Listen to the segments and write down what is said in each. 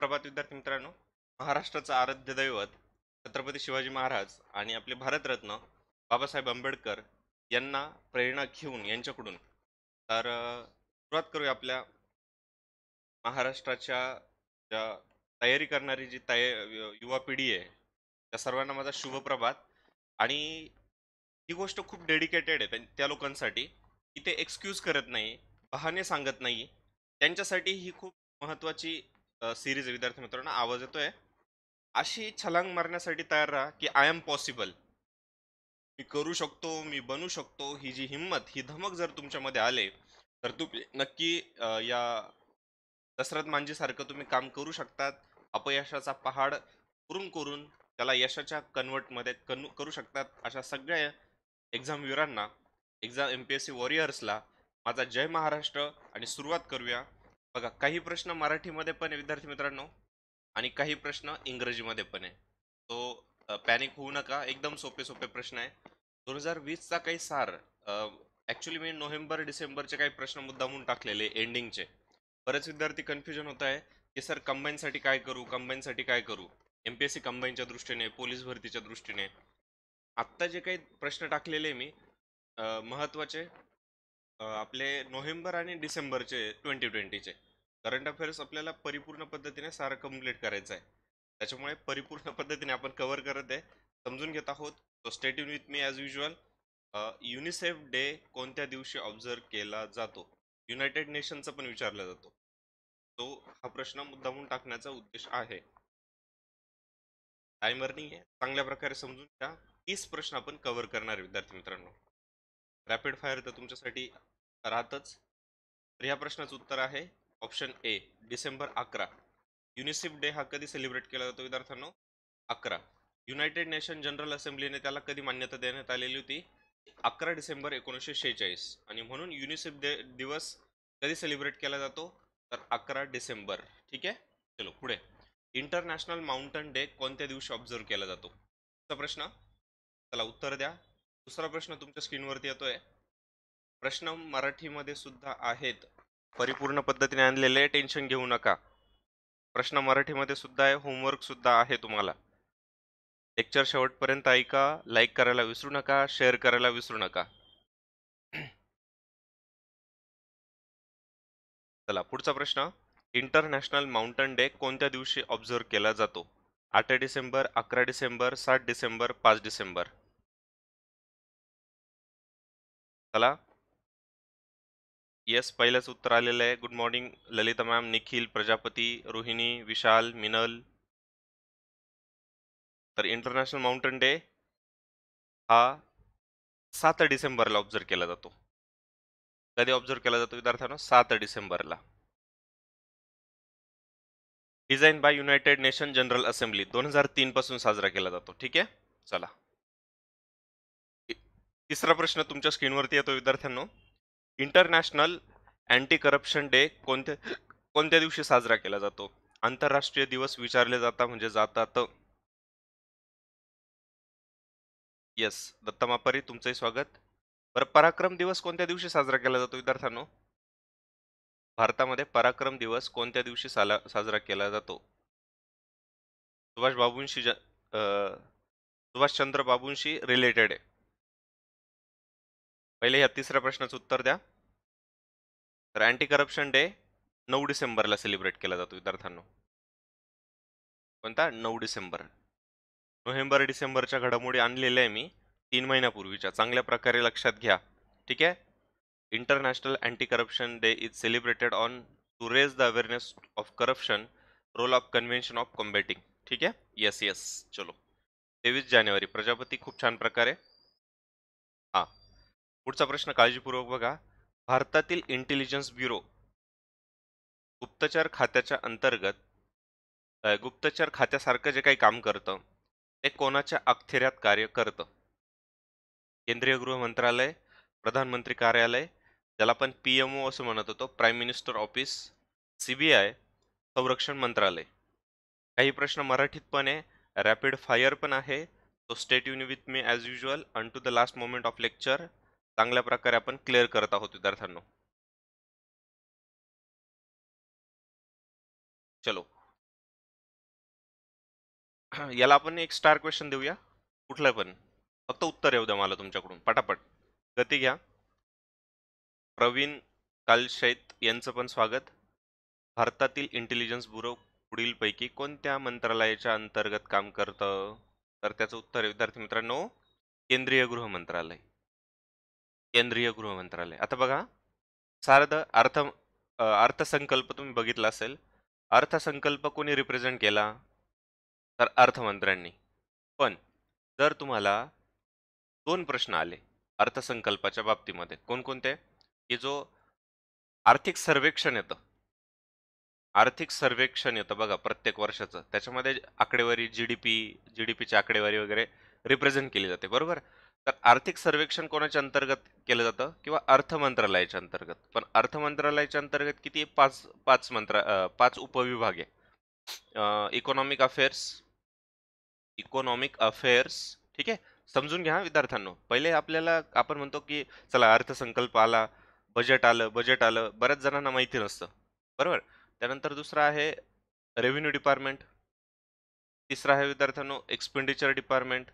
प्रभात विद्यार्थी मित्रांनो महाराष्ट्राचं आराध्य दैवत छत्रपती शिवाजी महाराज आणि आपले भारतरत्न बाबासाहेब आंबेडकर यांना प्रेरणा घेऊन यांच्याकडून तर सुरुवात करूया आपल्या महाराष्ट्राच्या ज्या तयारी करणारी जी तया युवा पिढी आहे त्या सर्वांना माझा शुभप्रभात आणि ही गोष्ट खूप डेडिकेटेड आहे त्या लोकांसाठी की ते एक्सक्यूज करत नाही बहाणे सांगत नाही त्यांच्यासाठी ही खूप महत्त्वाची सिरीज आहे विद्यार्थी मित्रांनो आवाज येतोय अशी छलांग मारण्यासाठी तयार राहा की आय एम पॉसिबल मी करू शकतो मी बनू शकतो ही जी हिंमत ही धमक जर तुमच्यामध्ये आले तर तुम्ही नक्की या दसरथ मांजीसारखं तुम्ही काम करू शकतात अपयशाचा पहाड करून करून त्याला यशाच्या कन्वर्टमध्ये कन करू शकतात अशा सगळ्या एक्झाम व्युरांना exam M P S C वॉरियर्सला माझा जय महाराष्ट्र आणि सुरुवात करूया बघा काही प्रश्न मराठीमध्ये पण आहे विद्यार्थी मित्रांनो आणि काही प्रश्न इंग्रजीमध्ये पण आहे तो पॅनिक होऊ नका एकदम सोपे सोपे प्रश्न आहे दोन हजार वीसचा काही सार ॲक्च्युली मी नोव्हेंबर डिसेंबरचे काही प्रश्न मुद्दा म्हणून टाकलेले एंडिंगचे बरेच विद्यार्थी कन्फ्युजन होत आहे की सर कंबाईनसाठी काय करू कंबाईनसाठी काय करू एम पी एस सी कंबाईनच्या दृष्टीने पोलीस भरतीच्या दृष्टीने आत्ता जे काही प्रश्न टाकलेले मी महत्त्वाचे आपले नोव्हेंबर आणि डिसेंबरचे ट्वेंटी ट्वेंटीचे करंट अफेअर्स आपल्याला परिपूर्ण पद्धतीने सारं कम्प्लीट करायचं आहे त्याच्यामुळे परिपूर्ण पद्धतीने आपण कव्हर करत आहे समजून घेत आहोत सो स्टेट युन with me as usual UNICEF day कोणत्या दिवशी ऑब्झर्व केला जातो युनायटेड नेशनचा पण विचारला जातो तो हा प्रश्न मुद्दामून टाकण्याचा उद्देश आहे टायमर आहे चांगल्या प्रकारे समजून घ्या तीस प्रश्न आपण कव्हर करणार विद्यार्थी मित्रांनो रॅपिड फायर तर तुमच्यासाठी राहतच तर ह्या प्रश्नाचं उत्तर आहे ऑप्शन ए डिसेंबर अकरा युनिसेफ डे हा कधी सेलिब्रेट केला जातो विद्यार्थ्यांनो अकरा युनायटेड नेशन जनरल असेंब्लीने त्याला कधी मान्यता देण्यात आलेली होती अकरा डिसेंबर एकोणीसशे शेहेचाळीस आणि म्हणून युनिसेफ डे दिवस कधी सेलिब्रेट केला जातो तर अकरा डिसेंबर ठीक आहे चलो पुढे इंटरनॅशनल माउंटन डे कोणत्या दिवशी ऑब्झर्व केला जातो प्रश्न त्याला उत्तर द्या दुसरा प्रश्न तुमच्या स्क्रीनवरती येतोय प्रश्न मराठीमध्ये सुद्धा आहेत परिपूर्ण पद्धतीने आणलेले टेन्शन घेऊ नका प्रश्न मराठीमध्ये सुद्धा आहे होमवर्क सुद्धा आहे तुम्हाला लेक्चर शेवटपर्यंत ऐका लाईक करायला विसरू नका शेअर करायला विसरू नका चला पुढचा प्रश्न इंटरनॅशनल माउंटन डे कोणत्या दिवशी ऑब्झर्व केला जातो आठ डिसेंबर अकरा डिसेंबर सात डिसेंबर पाच डिसेंबर चला येस पहिलंच उत्तर आलेलं आहे good morning Lalita ma'am Nikhil Prajapati Rohini Vishal Minal तर इंटरनॅशनल माउंटन डे हा सात डिसेंबरला ऑब्झर्व केला जातो कधी ऑब्झर्व केला जातो विद्यार्थ्यांना सात डिसेंबरला design by United nation general assembly दोन हजार तीन पासून साजरा केला जातो ठीक आहे चला तिसरा प्रश्न तुमच्या स्क्रीनवरती येतो विद्यार्थ्यांनो इंटरनॅशनल अँटी करप्शन डे कोणत्या कोणत्या दिवशी साजरा केला जातो आंतरराष्ट्रीय दिवस विचारले जाता म्हणजे जातात येस दत्ता तुमचंही स्वागत बरं पराक्रम दिवस कोणत्या दिवशी साजरा केला जातो विद्यार्थ्यांनो भारतामध्ये पराक्रम दिवस कोणत्या दिवशी साला साजरा केला जातो सुभाष बाबूंशी सुभाषचंद्र बाबूंशी रिलेटेड आहे पहिले ह्या तिसऱ्या प्रश्नाचं उत्तर द्या तर अँटी करप्शन डे नऊ डिसेंबरला सेलिब्रेट केला जातो विद्यार्थ्यांना कोणता नऊ डिसेंबर नोव्हेंबर डिसेंबरच्या घडामोडी आणलेल्या आहे मी तीन महिन्यापूर्वीच्या चांगल्या प्रकारे लक्षात घ्या ठीक आहे international anti corruption day is celebrated on to raise the awareness of corruption role of convention of combating ठीक आहे येस येस चलो तेवीस जानेवारी प्रजापती खूप छान प्रकारे पुढचा प्रश्न काळजीपूर्वक बघा भारतातील इंटेलिजन्स ब्युरो गुप्तचर खात्याच्या अंतर्गत गुप्तचर खात्यासारखं जे काही काम करतं ते कोणाच्या अखेऱ्यात कार्य करतं केंद्रीय गृह मंत्रालय प्रधानमंत्री कार्यालय ज्याला आपण पी एम ओ असं म्हणत होतो prime minister office C B I संरक्षण मंत्रालय काही प्रश्न मराठीत पण आहे रॅपिड फायर पण आहे तो stay tuned with with me as usual until the last moment of lecture चांगल्या प्रकारे आपण क्लिअर करत आहोत विद्यार्थ्यांनो चलो याला आपण एक स्टार क्वेश्चन देऊया कुठलं पण फक्त उत्तर येऊ द्या मला तुमच्याकडून पटापट गती घ्या प्रवीण कालशैत यांचं पण स्वागत भारतातील इंटेलिजन्स ब्युरो पुढीलपैकी कोणत्या मंत्रालयाच्या अंतर्गत काम करतं तर त्याचं उत्तर विद्यार्थी मित्रांनो केंद्रीय गृह मंत्रालय केंद्रीय गृह मंत्रालय आता बघा सारद अर्थ अर्थसंकल्प तुम्ही बघितला असेल अर्थसंकल्प कोणी रिप्रेझेंट केला तर अर्थमंत्र्यांनी पण जर तुम्हाला दोन प्रश्न आले अर्थसंकल्पाच्या बाबतीमध्ये कोणकोणते की जो आर्थिक सर्वेक्षण येतं आर्थिक सर्वेक्षण येतं बघा प्रत्येक वर्षाचं त्याच्यामध्ये आकडेवारी G D P G D पीची आकडेवारी वगैरे रिप्रेझेंट केली जाते बरोबर तर आर्थिक सर्वेक्षण कोणाच्या अंतर्गत केलं जातं किंवा अर्थ मंत्रालयाच्या अंतर्गत पण अर्थ मंत्रालयाच्या अंतर्गत किती पाच पाच मंत्रा पाच उपविभाग आहे इकॉनॉमिक अफेअर्स इकॉनॉमिक अफेअर्स ठीक आहे समजून घ्या विद्यार्थ्यांनो पहिले आपल्याला आपण म्हणतो की चला अर्थसंकल्प आला बजेट आलं बजेट आलं बऱ्याच जणांना माहिती नसतं बरोबर त्यानंतर दुसरा आहे रेव्हेन्यू डिपार्टमेंट तिसरा आहे विद्यार्थ्यांनो एक्सपेंडिचर डिपार्टमेंट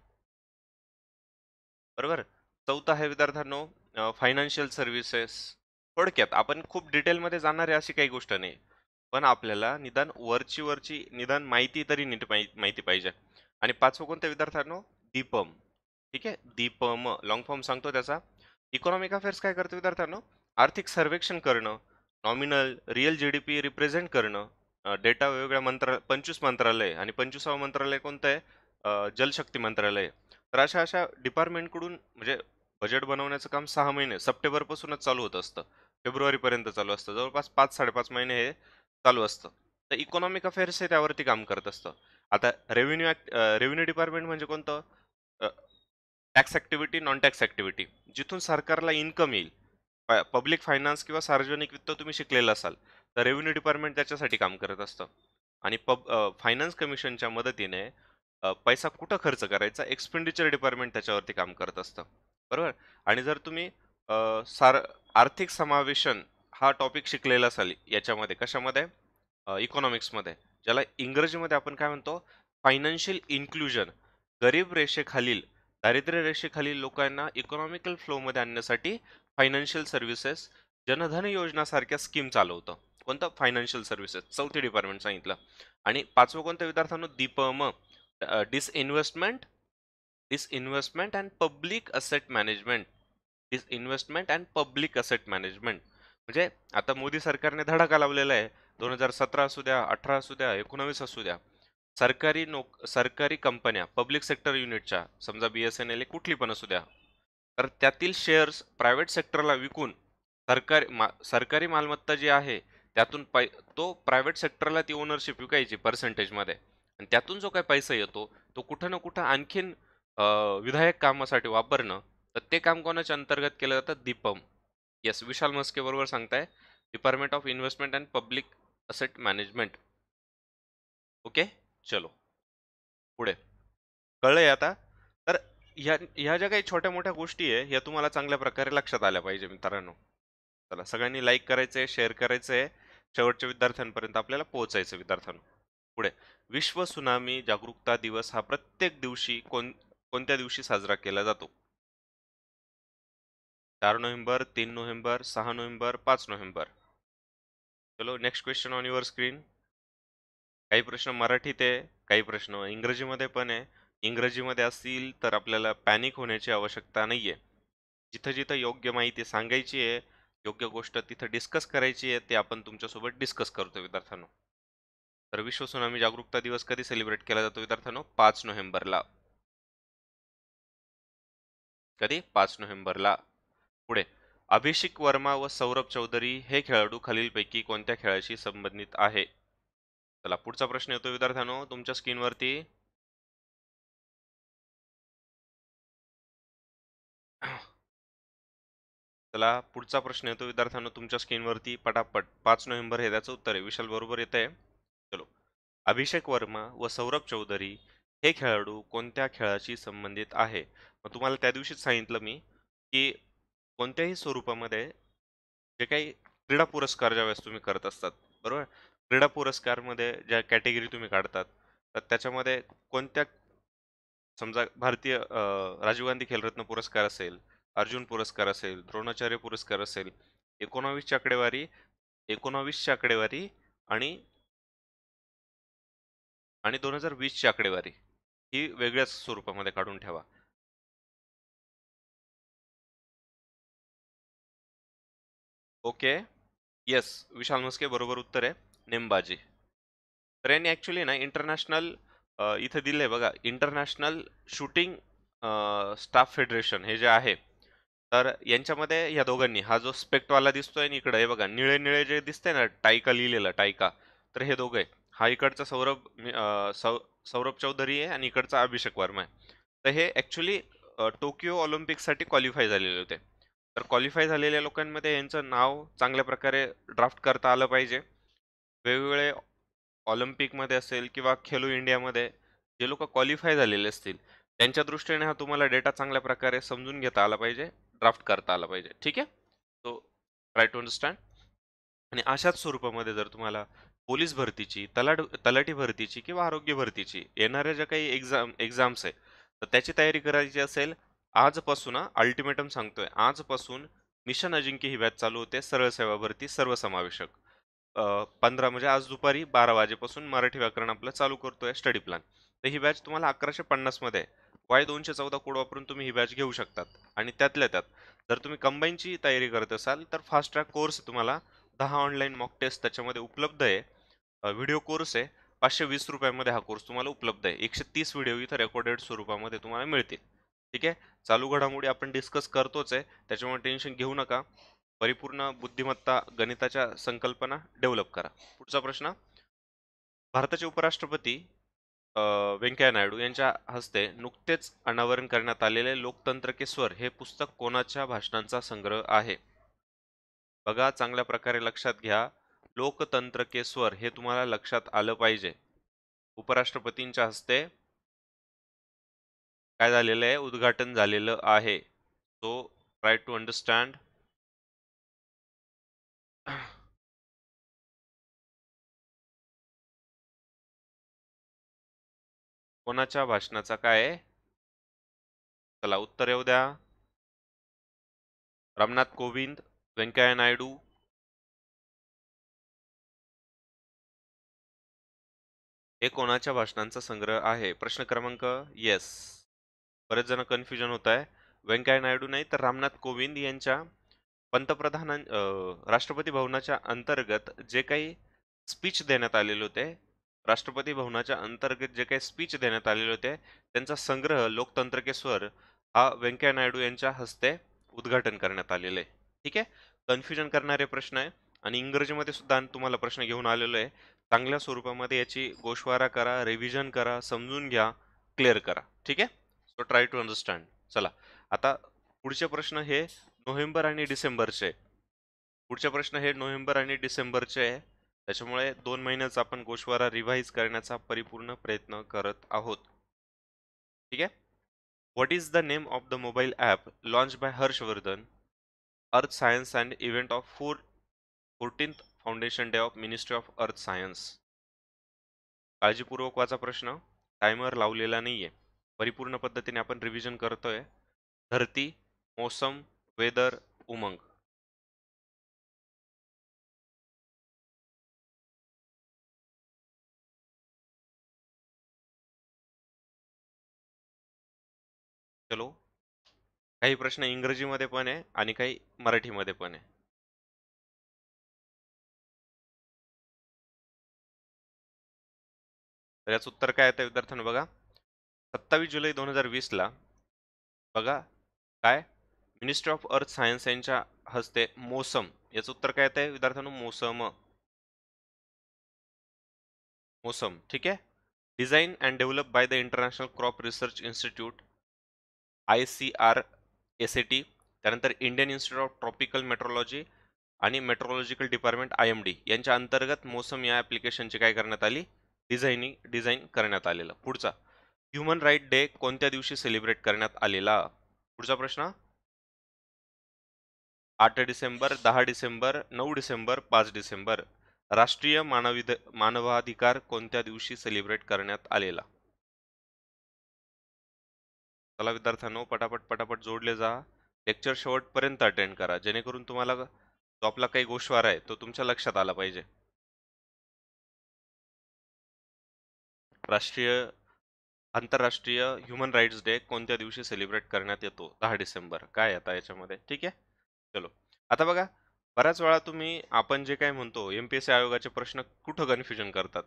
बरोबर चौथा आहे विद्यार्थ्यांनो फायनान्शियल सर्व्हिसेस थोडक्यात आपण खूप डिटेलमध्ये जाणार आहे अशी काही गोष्ट नाही पण आपल्याला निदान वरची वरची निदान माहिती तरी नीट माहिती पाहिजे आणि पाचवं कोणत्या विद्यार्थ्यांनो दीपम ठीक आहे दीपम लॉंग फॉर्म सांगतो त्याचा इकॉनॉमिक अफेअर्स काय करतो विद्यार्थ्यांनो आर्थिक सर्वेक्षण करणं nominal real G D P represent करणं डेटा वेगवेगळ्या मंत्रा पंचवीस मंत्रालय आणि पंचवीसावं मंत्रालय कोणतं आहे जलशक्ती मंत्रालय तर अशा अशा डिपार्टमेंटकडून म्हणजे बजेट बनवण्याचं काम सहा महिने सप्टेंबरपासूनच चालू होत असतं फेब्रुवारीपर्यंत चालू असतं जवळपास पाच साडेपाच महिने हे चालू असतं तर इकॉनॉमिक अफेअर्स हे त्यावरती काम करत असतं आता रेव्हेन्यू ॲक्ट रेव्हेन्यू डिपार्टमेंट म्हणजे कोणतं tax activity non tax activity जिथून सरकारला इन्कम येईल पब्लिक फायनान्स किंवा सार्वजनिक वित्त तुम्ही शिकलेलं असाल तर रेव्हेन्यू डिपार्टमेंट त्याच्यासाठी काम करत असतं आणि पब फायनान्स कमिशनच्या मदतीने पैसा कुठं खर्च करायचा एक्सपेंडिचर डिपार्टमेंट त्याच्यावरती काम करत असतं बरोबर आणि जर तुम्ही सार आर्थिक समावेशन हा टॉपिक शिकलेला असाल याच्यामध्ये कशामध्ये इकॉनॉमिक्समध्ये ज्याला इंग्रजीमध्ये आपण काय म्हणतो फायनान्शियल इन्क्लुजन गरीब रेषेखालील दारिद्र्य रेषेखालील लोकांना इकॉनॉमिकल फ्लोमध्ये आणण्यासाठी फायनान्शियल सर्व्हिसेस जनधन योजनासारख्या स्कीम चालवतं कोणतं फायनान्शियल सर्व्हिसेस चौथी डिपार्टमेंट सांगितलं आणि पाचवं कोणतं विद्यार्थ्यांनो दीपम uh, disinvestment disinvestment and public asset management disinvestment and public asset management म्हणजे आता मोदी सरकारने धडाका लावलेला आहे दोन हजार सतरा असू द्या अठरा असू द्या एकोणावीस असू द्या सरकारी नोक सरकारी कंपन्या पब्लिक सेक्टर युनिटच्या समजा बी एस एन एल कुठली पण असू द्या तर त्यातील शेअर्स प्रायव्हेट सेक्टरला विकून सरकारी मा सरकारी मालमत्ता जी आहे त्यातून पै तो प्रायव्हेट सेक्टरला ती ओनरशिप विकायची पर्सेंटेजमध्ये आणि त्यातून जो काही पैसा येतो तो कुठं ना कुठं आणखीन विधायक कामासाठी वापरणं तर ते काम कोणाच्या अंतर्गत केलं जातं दीपम येस विशाल मस्के बरोबर सांगताय department of investment and public asset management okay चलो पुढे आहे आता तर ह्या ह्या ज्या काही छोट्या मोठ्या गोष्टी आहे ह्या तुम्हाला चांगल्या प्रकारे लक्षात आल्या पाहिजे मित्रांनो चला सगळ्यांनी लाईक करायचं आहे शेअर करायचं आहे शेवटच्या विद्यार्थ्यांपर्यंत आपल्याला पोहोचायचं विद्यार्थ्यांना पुढे विश्व सुनामी जागरूकता दिवस हा प्रत्येक दिवशी कोण कोणत्या दिवशी साजरा केला जातो चार नोव्हेंबर तीन नोव्हेंबर सहा नोव्हेंबर पाच नोव्हेंबर चलो next question on your screen काही प्रश्न मराठीत आहे काही प्रश्न इंग्रजीमध्ये पण आहे इंग्रजीमध्ये असतील तर आपल्याला पॅनिक होण्याची आवश्यकता नाही आहे जिथं जिथं योग्य माहिती सांगायची आहे योग्य गोष्ट तिथं डिस्कस करायची आहे ते आपण तुमच्यासोबत डिस्कस करतो विद्यार्थ्यांना तर विश्व सुनामी जागरूकता दिवस कधी सेलिब्रेट केला जातो विद्यार्थ्यांनो पाच नोव्हेंबरला कधी पाच नोव्हेंबरला पुढे अभिषेक वर्मा व सौरभ चौधरी हे खेळाडू खालीलपैकी कोणत्या खेळाशी संबंधित आहे चला पुढचा प्रश्न येतो विद्यार्थ्यांनो तुमच्या स्क्रीनवरती चला पुढचा प्रश्न येतो विद्यार्थ्यांनो तुमच्या स्क्रीनवरती पटापट पाच नोव्हेंबर हे त्याचं उत्तर आहे विशाल बरोबर येत आहे चलो अभिषेक वर्मा व सौरभ चौधरी हे खेळाडू कोणत्या खेळाशी संबंधित आहे मग तुम्हाला त्या दिवशीच सांगितलं मी की कोणत्याही स्वरूपामध्ये जे काही क्रीडा पुरस्कार ज्या वेळेस तुम्ही करत असतात बरोबर क्रीडा पुरस्कारमध्ये ज्या कॅटेगरी तुम्ही काढतात तर त्याच्यामध्ये कोणत्या समजा भारतीय राजीव गांधी खेलरत्न पुरस्कार असेल अर्जुन पुरस्कार असेल द्रोणाचार्य पुरस्कार असेल एकोणावीसच्या आकडेवारी एकोणावीसच्या आकडेवारी आणि आणि दोन हजार वीसची आकडेवारी ही वेगळ्याच स्वरूपामध्ये काढून ठेवा ओके येस विशाल मस्के बरोबर उत्तर आहे नेमबाजी तर यांनी ॲक्च्युली ना इंटरनॅशनल इथं दिलं आहे बघा इंटरनॅशनल शूटिंग स्टाफ फेडरेशन हे जे आहे तर यांच्यामध्ये या दोघांनी हा जो स्पेक्टवाला दिसतोय आणि इकडं हे बघा निळे निळे जे दिसतंय ना टायका लिहिलेलं टायका तर हे दोघं हा इकडचा सौरभ सौ सौरभ चौधरी आहे आणि इकडचा अभिषेक वर्मा आहे तर हे ॲक्च्युली टोकियो ऑलिम्पिकसाठी क्वालिफाय झालेले होते तर क्वालिफाय झालेल्या लोकांमध्ये यांचं नाव चांगल्या प्रकारे ड्राफ्ट करता आलं पाहिजे वेगवेगळे ऑलिम्पिकमध्ये असेल किंवा खेलो इंडियामध्ये जे लोक क्वालिफाय झालेले असतील त्यांच्या दृष्टीने हा तुम्हाला डेटा चांगल्या प्रकारे समजून घेता आला पाहिजे ड्राफ्ट करता आला पाहिजे ठीक आहे सो ट्राय टू अंडरस्टँड आणि अशाच स्वरूपामध्ये जर तुम्हाला पोलीस भरतीची तलाट तलाठी भरतीची किंवा आरोग्य भरतीची येणाऱ्या ज्या काही एक्झाम एक्झाम्स आहे तर त्याची तयारी करायची असेल आजपासून अल्टिमेटम सांगतोय आजपासून मिशन अजिंक्य ही बॅच चालू होते सरळ सेवा भरती सर्वसमावेशक पंधरा म्हणजे आज दुपारी बारा वाजेपासून मराठी व्याकरण आपलं चालू करतोय स्टडी प्लॅन तर ही बॅच तुम्हाला अकराशे पन्नासमध्ये वाय दोनशे चौदा कोड वापरून तुम्ही ही बॅच घेऊ शकतात आणि त्यातल्या त्यात जर तुम्ही कंबाईनची तयारी करत असाल तर फास्ट ट्रॅक कोर्स तुम्हाला दहा ऑनलाईन मॉक टेस्ट त्याच्यामध्ये उपलब्ध आहे व्हिडिओ कोर्स आहे पाचशे वीस रुपयामध्ये हा कोर्स तुम्हाला उपलब्ध आहे एकशे तीस व्हिडिओ इथं रेकॉर्डेड स्वरूपामध्ये तुम्हाला मिळतील ठीक आहे चालू घडामोडी आपण डिस्कस करतोच आहे त्याच्यामुळे टेन्शन घेऊ नका परिपूर्ण बुद्धिमत्ता गणिताच्या संकल्पना डेव्हलप करा पुढचा प्रश्न भारताचे उपराष्ट्रपती व्यंकय्या नायडू यांच्या हस्ते नुकतेच अनावरण करण्यात आलेले लोकतंत्र के स्वर हे पुस्तक कोणाच्या भाषणांचा संग्रह आहे बघा चांगल्या प्रकारे लक्षात घ्या लोकतंत्र के स्वर हे तुम्हाला लक्षात आलं पाहिजे उपराष्ट्रपतींच्या हस्ते काय झालेलं आहे उद्घाटन झालेलं आहे सो ट्राय टू अंडरस्टँड कोणाच्या भाषणाचा काय चला उत्तर येऊ द्या रामनाथ कोविंद व्यंकय्या नायडू हे कोणाच्या भाषणांचा संग्रह आहे प्रश्न क्रमांक येस बरेच जण कन्फ्युजन होत आहे व्यंकय्या नायडू नाही तर रामनाथ कोविंद यांच्या पंतप्रधान राष्ट्रपती भवनाच्या अंतर्गत जे काही स्पीच देण्यात आलेले होते राष्ट्रपती भवनाच्या अंतर्गत जे काही स्पीच देण्यात आलेले होते त्यांचा संग्रह लोकतंत्र हा व्यंकय्या नायडू यांच्या हस्ते उद्घाटन करण्यात आलेले ठीक आहे कन्फ्युजन करणारे प्रश्न आहे आणि इंग्रजीमध्ये सुद्धा तुम्हाला प्रश्न घेऊन आलेलो आहे चांगल्या स्वरूपामध्ये याची गोषवारा करा रिव्हिजन करा समजून घ्या क्लिअर करा ठीक आहे सो ट्राय टू अंडरस्टँड चला आता पुढचे प्रश्न हे नोव्हेंबर आणि डिसेंबरचे पुढचे प्रश्न हे नोव्हेंबर आणि डिसेंबरचे आहे त्याच्यामुळे दोन महिन्याचा आपण गोशवारा रिव्हाइज करण्याचा परिपूर्ण प्रयत्न करत आहोत ठीक आहे what is the name of the mobile app launch by Harshvardhan earth science and event of four fourteenth foundation day of ministry of earth science काळजीपूर्वक वाचा प्रश्न टायमर लावलेला नाही आहे परिपूर्ण पद्धतीने आपण रिव्हिजन करतोय धरती मौसम वेदर उमंग चलो काही प्रश्न इंग्रजीमध्ये पण आहे आणि काही मराठीमध्ये पण आहे तर याचं उत्तर काय येतं विद्यार्थ्यांनो बघा सत्तावीस जुलै दोन हजार वीसला बघा काय मिनिस्ट्री ऑफ अर्थ सायन्स यांच्या हस्ते मोसम याचं उत्तर काय येतं विद्यार्थ्यांनो मोसम मोसम ठीक आहे design and develop by the international crop research institute I C R S A T त्यानंतर Indian institute of tropical meteorology आणि meteorological department I M D यांच्या अंतर्गत मोसम या ॲप्लिकेशनची काय करण्यात आली डिझाईनिंग डिझाईन करण्यात आलेलं पुढचा ह्युमन राईट डे कोणत्या दिवशी सेलिब्रेट करण्यात आलेला पुढचा प्रश्न आठ डिसेंबर दहा डिसेंबर नऊ डिसेंबर पाच डिसेंबर राष्ट्रीय मानविध मानवाधिकार कोणत्या दिवशी सेलिब्रेट करण्यात आलेला चला विद्यार्थ्यांनो पटापट पटापट जोडले जा लेक्चर शेवटपर्यंत अटेंड करा जेणेकरून तुम्हाला जो आपला काही गोष्वार आहे तो तुमच्या लक्षात आला पाहिजे राष्ट्रीय आंतरराष्ट्रीय ह्युमन राईट्स डे कोणत्या दिवशी सेलिब्रेट करण्यात येतो दहा डिसेंबर काय आता याच्यामध्ये ठीक आहे चलो आता बघा बऱ्याच वेळा तुम्ही आपण जे काय म्हणतो एम पी एस सी आयोगाचे प्रश्न कुठं कन्फ्युजन करतात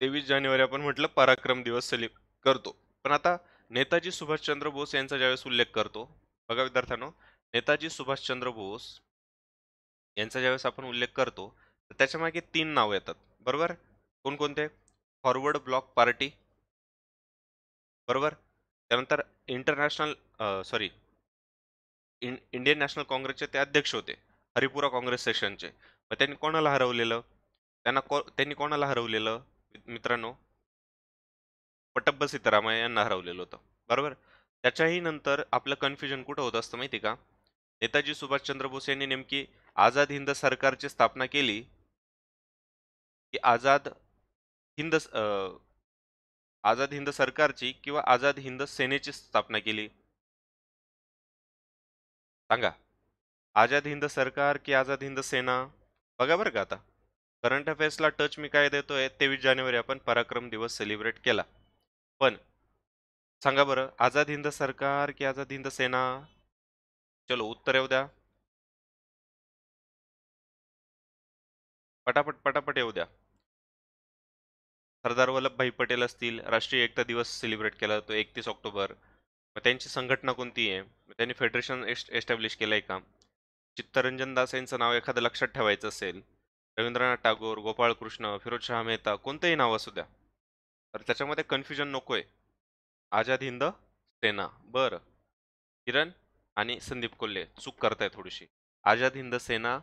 तेवीस जानेवारी आपण म्हटलं पराक्रम दिवस सेलिब करतो पण आता नेताजी सुभाषचंद्र बोस यांचा ज्यावेळेस उल्लेख करतो बघा विद्यार्थ्यांनो नेताजी सुभाषचंद्र बोस यांचा ज्यावेळेस आपण उल्लेख करतो तर त्याच्यामागे तीन नावं येतात बरोबर कोणकोणते फॉरवर्ड ब्लॉक पार्टी बरोबर त्यानंतर इंटरनॅशनल सॉरी इंडियन नॅशनल काँग्रेसचे ते अध्यक्ष होते हरिपुरा काँग्रेस सेशनचे मग त्यांनी कोणाला हरवलेलं त्यांना को त्यांनी कोणाला हरवलेलं मित्रांनो पटब्ब सीतारामय यांना हरवलेलं होतं बरोबर त्याच्याही नंतर आपलं कन्फ्युजन कुठं होत असतं माहिती का नेताजी सुभाषचंद्र बोस यांनी नेमकी आझाद हिंद सरकारची स्थापना केली की आझाद हिंद आझाद हिंद सरकारची किंवा आझाद हिंद सेनेची स्थापना केली सांगा आझाद हिंद सरकार की आझाद हिंद सेना बघा बरं का आता करंट अफेअर्सला टच मी काय देतोय तेवीस जानेवारी आपण पराक्रम दिवस सेलिब्रेट केला पण सांगा बरं आझाद हिंद सरकार की आझाद हिंद सेना चलो उत्तर येऊ द्या पटापट पटापट येऊ द्या सरदार वल्लभभाई पटेल असतील राष्ट्रीय एकता दिवस सेलिब्रेट केला जातो एकतीस ऑक्टोबर मग त्यांची संघटना कोणती आहे मग त्यांनी फेडरेशन एस्ट एस्टॅब्लिश केलं आहे का चित्तरंजन दास यांचं नाव एखादं लक्षात ठेवायचं असेल रवींद्रनाथ टागोर गोपाळ गोपाळकृष्ण शाह मेहता कोणतंही नाव असू द्या तर त्याच्यामध्ये कन्फ्युजन नको आहे आझाद हिंद सेना बरं किरण आणि संदीप कोल्हे चूक करताय थोडीशी आझाद हिंद सेना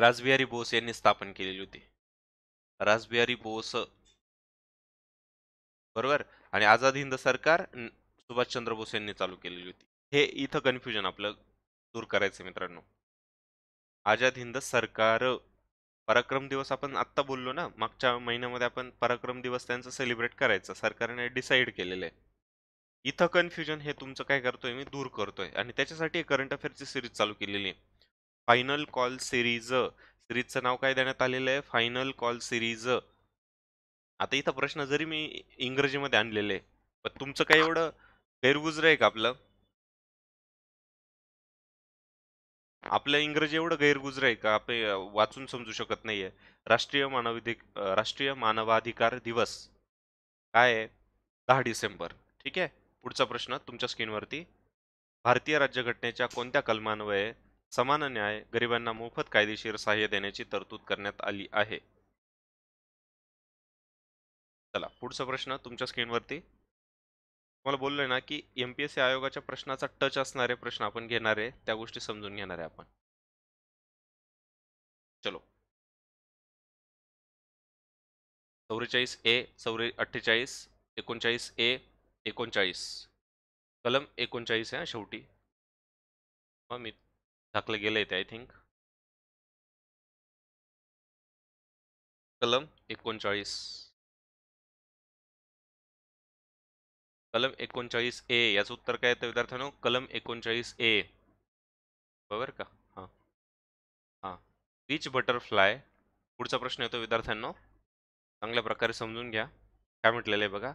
राजविहारी बोस यांनी स्थापन केलेली होती राजबिहारी बोस बरोबर आणि आझाद हिंद सरकार सुभाषचंद्र बोस यांनी चालू केलेली होती हे इथं कन्फ्युजन आपलं दूर करायचं मित्रांनो आझाद हिंद सरकार पराक्रम दिवस आपण आत्ता बोललो ना मागच्या महिन्यामध्ये आपण पराक्रम दिवस त्यांचं सेलिब्रेट करायचं सरकारने डिसाईड केलेलं आहे इथं कन्फ्युजन हे तुमचं काय करतोय मी दूर करतोय आणि त्याच्यासाठी करंट अफेअरची सिरीज चालू केलेली आहे फायनल कॉल सिरीज सिरीजचं नाव काय देण्यात आलेलं आहे फायनल कॉल सिरीज आता इथं प्रश्न जरी मी इंग्रजीमध्ये आणलेले पण तुमचं काही एवढं गैरगुजर आहे का आपलं आपलं इंग्रजी एवढं गैरगुजर आहे का आपण वाचून समजू शकत नाहीये राष्ट्रीय मानवाधिक राष्ट्रीय मानवाधिकार दिवस काय आहे दहा डिसेंबर ठीक आहे पुढचा प्रश्न तुमच्या स्क्रीनवरती भारतीय राज्यघटनेच्या कोणत्या कलमान्वये समान न्याय गरिबांना मोफत कायदेशीर सहाय्य देण्याची तरतूद करण्यात आली आहे चला पुढचा प्रश्न तुमच्या स्क्रीनवरती तुम्हाला बोललोय ना की एम पी एस सी आयोगाच्या प्रश्नाचा टच असणारे प्रश्न आपण घेणार आहे त्या गोष्टी समजून घेणार आहे आपण चलो चौवेचाळीस ए चौरे अठ्ठेचाळीस एकोणचाळीस ए एकोणचाळीस कलम एकोणचाळीस आहे शेवटी मग मी टाकले गेले ते आय थिंक कलम एकोणचाळीस कलम एकोणचाळीस ए याचं उत्तर काय येतं विद्यार्थ्यानो कलम एकोणचाळीस ए बरोबर का हां हां बीच बटरफ्लाय पुढचा प्रश्न येतो विद्यार्थ्यांनो चांगल्या प्रकारे समजून घ्या काय म्हटलेलं आहे बघा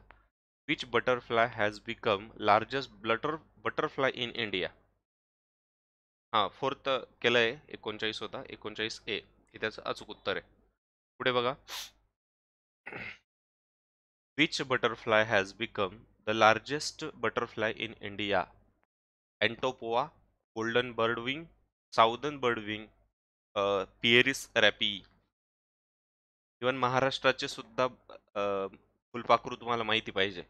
which butterfly has become largest ब्लटर बटरफ्लाय इन इंडिया हां फोर्थ केलं आहे एकोणचाळीस होता एकोणचाळीस ए हे त्याचं अचूक उत्तर आहे पुढे बघा which butterfly has become the largest butterfly in India एंटोपोआ golden bird birdwing bird wing Pieris rapae even महाराष्ट्राचे सुद्धा फुलपाखरू तुम्हाला माहिती पाहिजे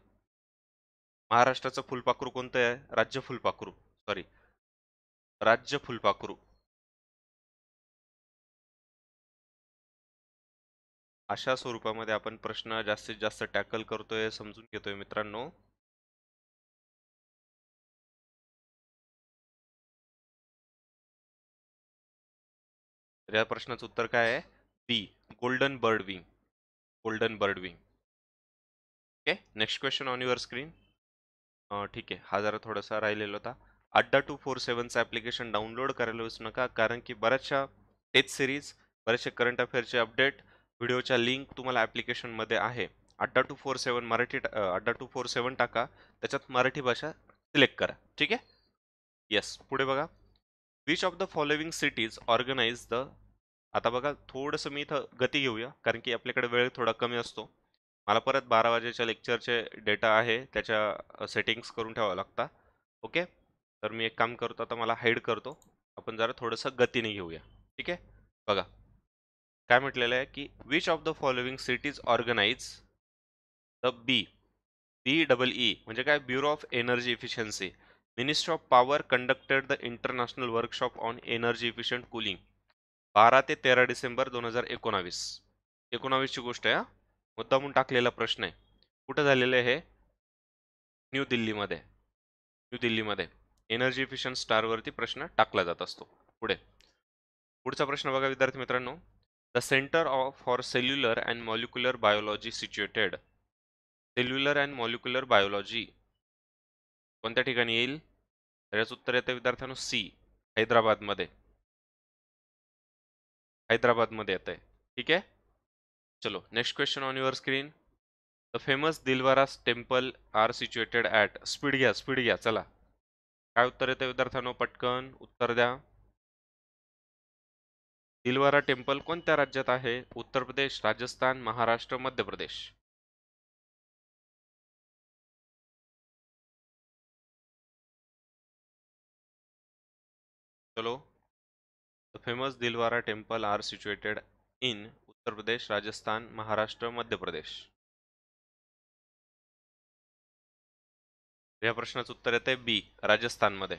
महाराष्ट्राचं फुलपाखरू कोणतं आहे राज्य फुलपाखरू सॉरी राज्य फुलपाखरू अशा स्वरूपामध्ये आपण प्रश्न जास्तीत जास्त टॅकल करतोय समजून घेतोय मित्रांनो या प्रश्नाचं उत्तर काय आहे B golden bird wing golden bird wing okay next question on your screen ठीक आहे हा जरा थोडासा राहिलेला होता अड्डा टू फोर सेवनचं ॲप्लिकेशन डाउनलोड करायला विसरू नका कारण की बऱ्याचशा टेच सिरीज बरेचसे करंट अफेअरचे अपडेट व्हिडिओच्या लिंक तुम्हाला ॲप्लिकेशनमध्ये आहे अड्डा टू फोर सेवन मराठी अड्डा टू फोर सेवन टाका त्याच्यात मराठी भाषा सिलेक्ट करा ठीक आहे येस पुढे बघा which of the following cities organize the आता बघा थोडंसं मी इथं गती घेऊया कारण की आपल्याकडे वेळ थोडा कमी असतो मला परत बारा वाजेच्या लेक्चरचे डेटा आहे त्याच्या सेटिंग्स करून ठेवावं लागता ओके तर मी एक काम करतो आता मला हाईड करतो आपण जरा थोडंसं गतीने घेऊया ठीक आहे बघा काय म्हटलेलं आहे की which of the following cities organize the B B double E म्हणजे काय bureau of energy efficiency ministry of power conducted the international workshop on energy efficient cooling बारा ते तेरा डिसेंबर दोन हजार एकोणावीस एकोणावीसची गोष्ट आहे मुद्दामून टाकलेला प्रश्न आहे कुठं झालेलं आहे हे न्यू दिल्लीमध्ये न्यू दिल्लीमध्ये एनर्जी इफिशियंट स्टारवरती प्रश्न टाकला जात असतो पुढे पुढचा प्रश्न बघा विद्यार्थी मित्रांनो the centre of for cellular and molecular biology situated cellular and molecular biology कोणत्या ठिकाणी येईल तर याचं उत्तर येतं विद्यार्थ्यांनो सी हैदराबादमध्ये हैदराबादमध्ये येतंय आहे ठीक आहे चलो next question on your screen the famous दिलवारास temple are situated at speed घ्या स्पीड घ्या चला काय उत्तर येतं विद्यार्थ्यांनो पटकन उत्तर द्या दिलवारा टेम्पल कोणत्या राज्यात आहे उत्तर प्रदेश राजस्थान महाराष्ट्र मध्य प्रदेश चलो the famous Dilwara temple are situated in Uttar Pradesh Rajasthan Maharashtra Madhya प्रदेश या प्रश्नाचं उत्तर येते बी राजस्थानमध्ये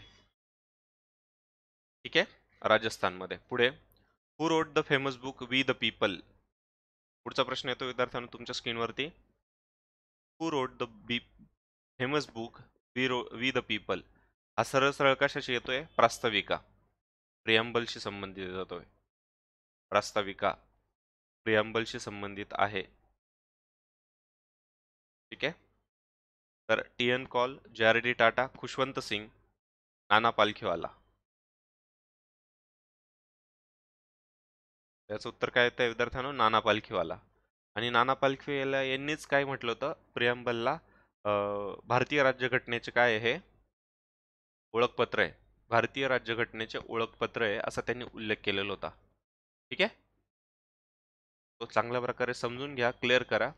ठीक आहे राजस्थानमध्ये पुढे who wrote the famous book we the people पुढचा प्रश्न येतो विद्यार्थ्यांना तुमच्या स्क्रीनवरती who wrote the B famous book we row we the people हा सरळ सरळ कशाशी येतोय प्रास्ताविका प्रियांबलशी संबंधित जातोय प्रास्ताविका प्रियांबलशी संबंधित आहे ठीक आहे तर T N Kaul D Tata Khushwant Singh Nani Palkhivala याचं उत्तर काय येतं विद्यार्थ्यांना नाना पालखीवाला आणि नाना पालखीवाला यांनीच काय म्हटलं होतं प्रियंबलला भारतीय राज्यघटनेचे काय हे ओळखपत्र आहे भारतीय राज्यघटनेचे ओळखपत्र आहे असा त्यांनी उल्लेख केलेला होता ठीक आहे तो चांगल्या प्रकारे समजून घ्या क्लिअर करा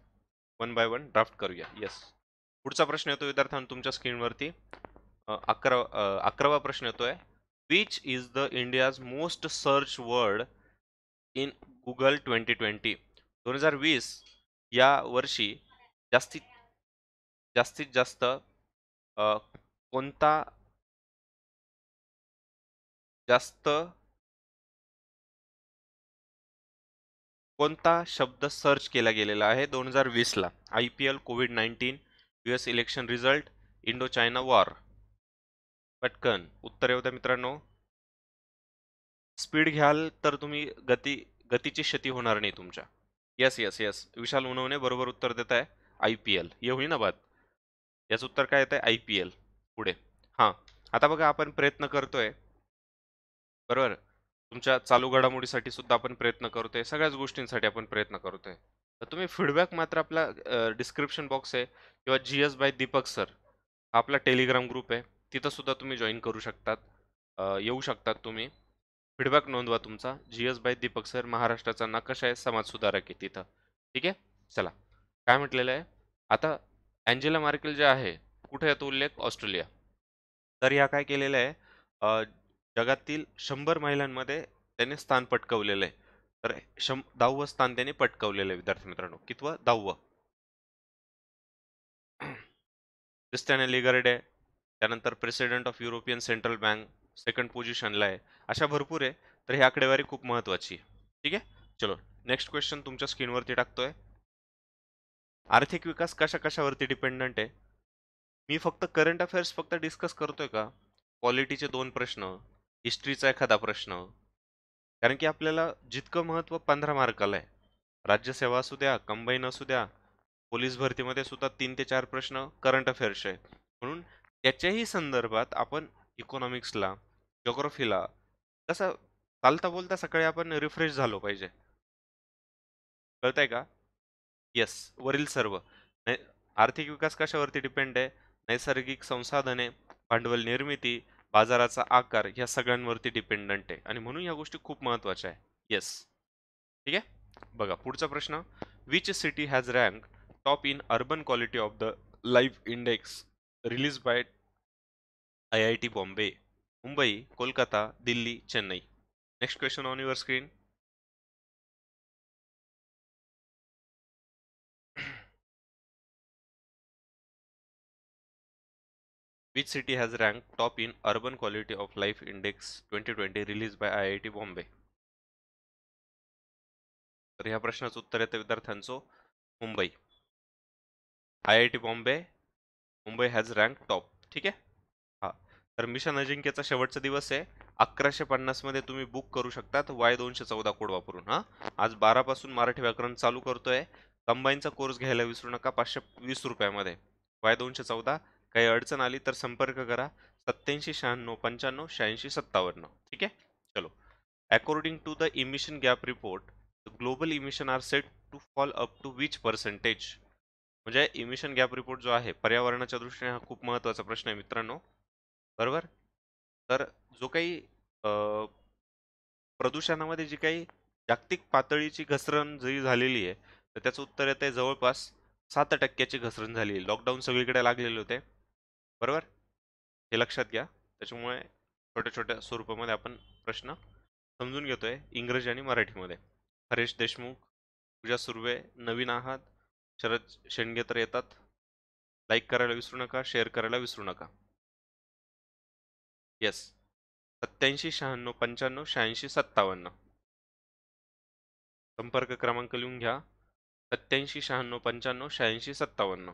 वन बाय वन ड्राफ्ट करूया येस पुढचा प्रश्न येतो विद्यार्थ्यांनो तुमच्या स्क्रीनवरती अकरा अकरावा प्रश्न येतोय which is the India's most search word in Google twenty twenty दोन हजार वीस या वर्षी जास्तीत जास्तीत जास्त कोणता जास्त कोणता शब्द सर्च केला गेलेला आहे दोन हजार वीसला I P L covid nineteen US election result Indo China war पटकन उत्तर येऊ द्या मित्रांनो स्पीड घ्याल तर तुम्ही गती गतीची क्षती होणार नाही तुमच्या yes yes yes Vishal Unavane बरोबर उत्तर देत आहे आय पी एल ना बात याचं उत्तर काय येत आहे आय पी एल पुढे हां आता बघा आपण प्रयत्न करतोय बरोबर तुमच्या चालू घडामोडीसाठी सुद्धा आपण प्रयत्न करतोय सगळ्याच गोष्टींसाठी आपण प्रयत्न करतोय तुम्ही फीडबॅक मात्र आपला डिस्क्रिप्शन बॉक्स आहे किंवा G S by Deepak sir आपला टेलिग्राम ग्रुप आहे तिथंसुद्धा तुम्ही जॉईन करू शकतात येऊ शकतात तुम्ही फीडबॅक नोंदवा तुमचा G S by Deepak sir महाराष्ट्राचा नकाशा आहे समाज सुधारक आहे तिथं ठीक आहे चला काय म्हटलेलं आहे आता अँजेला मार्केल जे आहे कुठे येतो उल्लेख ऑस्ट्रेलिया तर ह्या काय केलेलं आहे जगातील शंभर महिलांमध्ये त्याने स्थान पटकवलेलं आहे तर शं दहावं स्थान त्याने पटकवलेलं आहे विद्यार्थी मित्रांनो कितवं दहावं लिगर्ड लिगर्डे त्यानंतर president of European central bank second पोझिशनला आहे अशा भरपूर आहे तर ही आकडेवारी खूप महत्वाची आहे ठीक आहे चलो नेक्स्ट क्वेश्चन तुमच्या स्क्रीनवरती टाकतोय आर्थिक विकास कशा कशावरती डिपेंडंट आहे मी फक्त करंट अफेअर्स फक्त डिस्कस करतोय का क्वालिटीचे दोन प्रश्न हिस्ट्रीचा एखादा प्रश्न कारण की आपल्याला जितकं महत्त्व पंधरा मार्काला आहे. राज्यसेवा असू द्या, कंबाईन असू द्या, पोलीस भरतीमध्ये सुद्धा तीन ते चार प्रश्न करंट अफेअर्सचे आहेत. म्हणून त्याच्याही संदर्भात आपण इकॉनॉमिक्सला, जॉग्रफीला तसं चालता-बोलता सकाळी आपण रिफ्रेश झालो पाहिजे. आहे का? येस. वरील सर्व. आर्थिक विकास कशावरती डिपेंड आहे? नैसर्गिक संसाधने, भांडवल निर्मिती बाजाराचा आकार ह्या सगळ्यांवरती डिपेंडंट आहे आणि म्हणून ह्या गोष्टी खूप महत्त्वाच्या आहे येस ठीक आहे बघा पुढचा प्रश्न which city has rank top in urban quality of the life index release by I I T Bombay Mumbai Kolkata Delhi Chennai next question on your screen Which city has ranked top in Urban Quality of Life Index 2020 released by IIT Bombay तर ह्या प्रश्नाचं उत्तर येते विद्यार्थ्यांचं Mumbai I I T Bombay Mumbai has rank top ठीक आहे हां तर मिशन अजिंक्यचा शेवटचा दिवस आहे अकराशे पन्नासमध्ये तुम्ही बुक करू शकतात वाय दोनशे चौदा कोड वापरून हां आज बारापासून मराठी व्याकरण चालू करतोय कंबाईनचा कोर्स घ्यायला विसरू नका पाचशे वीस रुपयामध्ये वाय दोनशे चौदा काही अडचण आली तर संपर्क करा सत्त्याऐंशी शहाण्णव पंच्याण्णव शहाऐंशी सत्तावन्न ठीक आहे चलो according to the emission gap report global emission are set to fall up to which percentage म्हणजे इमिशन गॅप रिपोर्ट जो आहे पर्यावरणाच्या दृष्टीने हा खूप महत्त्वाचा प्रश्न आहे मित्रांनो बरोबर तर जो काही प्रदूषणामध्ये जी काही जागतिक पातळीची घसरण जरी झालेली आहे तर त्याचं उत्तर येतं आहे जवळपास सात टक्क्याची घसरण झाली लॉकडाऊन सगळीकडे लागलेले होते बरोबर हे लक्षात घ्या त्याच्यामुळे छोट्या छोट्या स्वरूपामध्ये आपण प्रश्न समजून घेतोय इंग्रजी आणि मराठीमध्ये हरेश देशमुख पूजा सुर्वे नवीन आहात शरद शेंडगे तर येतात लाईक करायला विसरू नका शेअर करायला विसरू नका येस सत्याऐंशी शहाण्णव पंच्याण्णव शहाऐंशी सत्तावन्न संपर्क क्रमांक लिहून घ्या सत्याऐंशी शहाण्णव पंच्याण्णव शहाऐंशी सत्तावन्न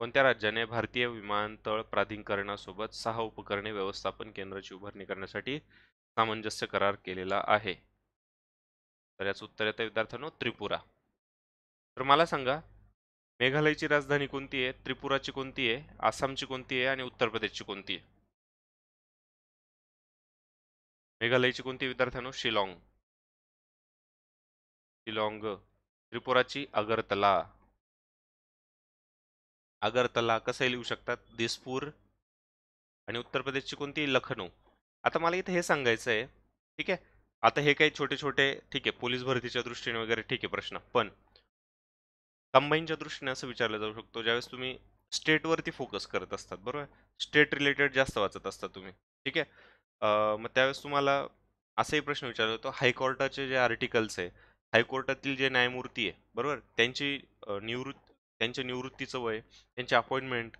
कोणत्या राज्याने भारतीय विमानतळ प्राधिकरणासोबत सहा उपकरणे व्यवस्थापन केंद्राची उभारणी करण्यासाठी सामंजस्य करार केलेला आहे तर याचं उत्तर येतं विद्यार्थ्यांनो त्रिपुरा तर मला सांगा मेघालयची राजधानी कोणती आहे त्रिपुराची कोणती आहे आसामची कोणती आहे आणि उत्तर प्रदेशची कोणती आहे मेघालयची कोणती विद्यार्थ्यांनो शिलाँग शिलाँग त्रिपुराची अगरतला अगरतला कसं लिहू शकतात दिसपूर आणि उत्तर प्रदेशची कोणती लखनऊ आता मला इथे हे सांगायचं आहे ठीक आहे आता हे काही छोटे छोटे ठीक आहे पोलीस भरतीच्या दृष्टीने वगैरे ठीक आहे प्रश्न पण कंबाईनच्या दृष्टीने असं विचारलं जाऊ शकतो ज्यावेळेस तुम्ही स्टेटवरती फोकस करत असतात बरोबर स्टेट रिलेटेड जास्त वाचत असतात तुम्ही ठीक आहे मग त्यावेळेस तुम्हाला असाही प्रश्न विचारला जातो हायकोर्टाचे जे आर्टिकल्स आहे हायकोर्टातील जे न्यायमूर्ती आहे बरोबर त्यांची निवृत्त त्यांच्या निवृत्तीचं वय त्यांचे अपॉइंटमेंट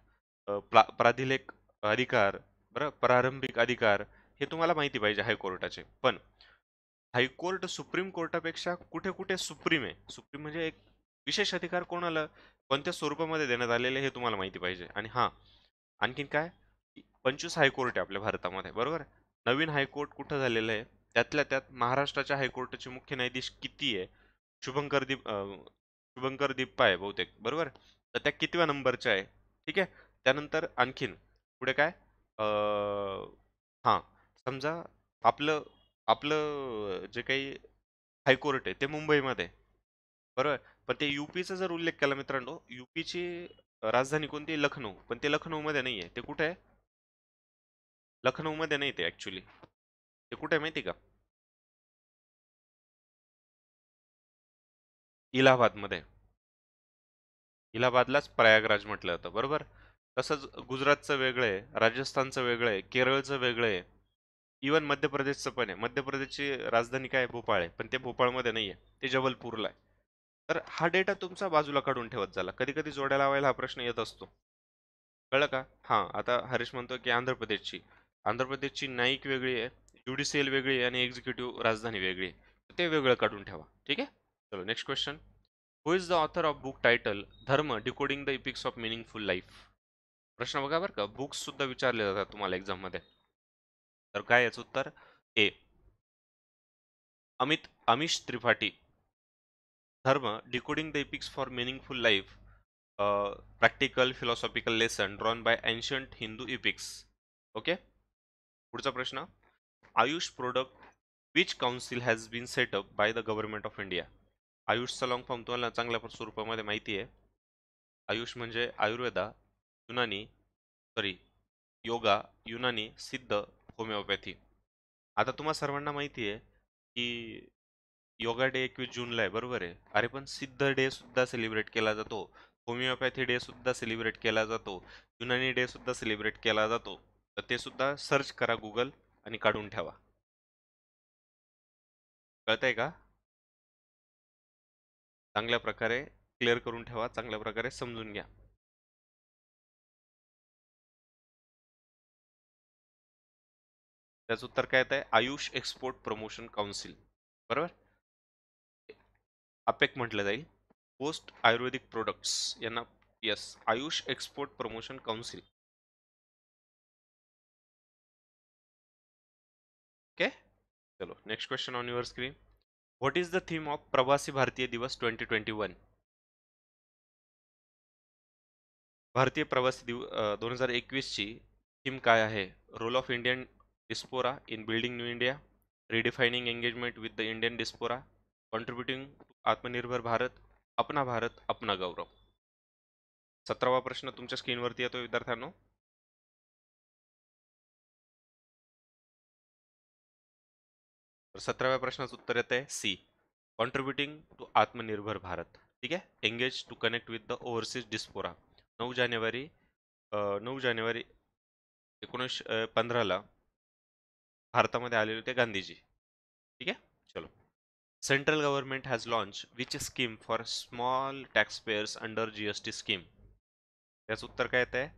प्रा प्राधिलेख अधिकार बरं प्रारंभिक अधिकार हे तुम्हाला माहिती पाहिजे हायकोर्टाचे पण हायकोर्ट सुप्रीम कोर्टापेक्षा कुठे कुठे सुप्रीम आहे सुप्रीम म्हणजे एक विशेष अधिकार कोणाला कोणत्या स्वरूपामध्ये देण्यात आलेले हे तुम्हाला माहिती पाहिजे आणि हां आणखीन काय पंचवीस हायकोर्ट आहे आपल्या भारतामध्ये बरोबर नवीन हायकोर्ट कुठं झालेलं आहे त्यातल्या त्यात महाराष्ट्राच्या हायकोर्टाचे मुख्य न्यायाधीश किती आहे शुभंकर दीप शुभंकर दीप्पा आहे बहुतेक बरोबर तर त्या कितव्या नंबरच्या आहे ठीक आहे त्यानंतर आणखीन पुढे काय हां समजा आपलं आपलं जे काही हायकोर्ट आहे ते मुंबईमध्ये बरोबर पण ते यूपीचा जर उल्लेख केला मित्रांनो युपीची राजधानी कोणती लखनौ पण ते लखनौमध्ये नाही आहे ते कुठे आहे लखनौमध्ये नाही ते ॲक्च्युली ते कुठे आहे माहिती का इलाहाबादमध्ये. इलाहाबादलाच प्रयागराज म्हटलं जातं बरोबर. तसंच गुजरातचं वेगळं आहे, राजस्थानचं वेगळं आहे, केरळचं वेगळं आहे. इव्हन मध्य प्रदेशचं पण आहे. मध्य प्रदेशची राजधानी काय भोपाळ आहे. पण ते भोपाळमध्ये नाही आहे. ते जबलपूरला आहे. तर हा डेटा तुमचा बाजूला काढून ठेवत झाला. कधी-कधी जोड्या लावायला हा प्रश्न येत असतो. कळलं का? हां, आता हरीश म्हणतो की आंध्र प्रदेशची. आंध्र प्रदेशची नाईक वेगळी आहे, ज्युडिशियल वेगळी आहे आणि एक्झिक्युटिव्ह राजधानी वेगळी आहे. ते वेगळं काढून ठेवा. ठीक आहे? चलो next question who is the author of book title Dharma decoding the epics of meaningful life प्रश्न बघा बरं का बुक्स सुद्धा विचारले जातात तुम्हाला एक्झाममध्ये तर काय याचं उत्तर ए Amit Amish Tripathi Dharma decoding the epics for meaningful life practical philosophical lesson drawn by ancient Hindu epics okay पुढचा प्रश्न AYUSH product which council has been setup by the government of India आयुषचा लॉंग फॉर्म तुम्हाला चांगल्या स्वरूपामध्ये माहिती आहे आयुष म्हणजे आयुर्वेदा युनानी सॉरी योगा युनानी सिद्ध होमिओपॅथी आता तुम्हा सर्वांना माहिती आहे की योगा डे एकवीस जूनला आहे बरोबर आहे अरे पण सिद्ध डे सुद्धा सेलिब्रेट केला जातो होमिओपॅथी डे सुद्धा सेलिब्रेट केला जातो युनानी डे सुद्धा सेलिब्रेट केला जातो तर ते सुद्धा सर्च करा गुगल आणि काढून ठेवा आहे का चांगल्या प्रकारे क्लिअर करून ठेवा चांगल्या प्रकारे समजून घ्या त्याचं उत्तर काय येत आहे आयुष एक्सपोर्ट प्रमोशन काउन्सिल बरोबर अपेक म्हटलं जाईल पोस्ट आयुर्वेदिक प्रोडक्ट्स यांना yes AYUSH export promotion council okay चलो next question on your screen what is the theme of Pravasi Bharatiya दिवस ट्वेंटी ट्वेंटी वन भारतीय प्रवासी दिव दोन हजार एकवीसची थीम काय आहे role of Indian diaspora in building new India redefining engagement with the Indian diaspora contributing to Atmanirbhar Bharat अपना भारत अपना गौरव सतरावा प्रश्न तुमच्या स्क्रीनवरती येतो विद्यार्थ्यांनो सतराव्या प्रश्नाचं उत्तर येत आहे C contributing to Atmanirbhar Bharat ठीक आहे engage to connect with the overseas diaspora नऊ जानेवारी नऊ जानेवारी एकोणीसशे पंधराला भारतामध्ये आलेले होते गांधीजी ठीक आहे चलो central government has launch which scheme for small tax payers under G S T scheme त्याचं उत्तर काय येतं आहे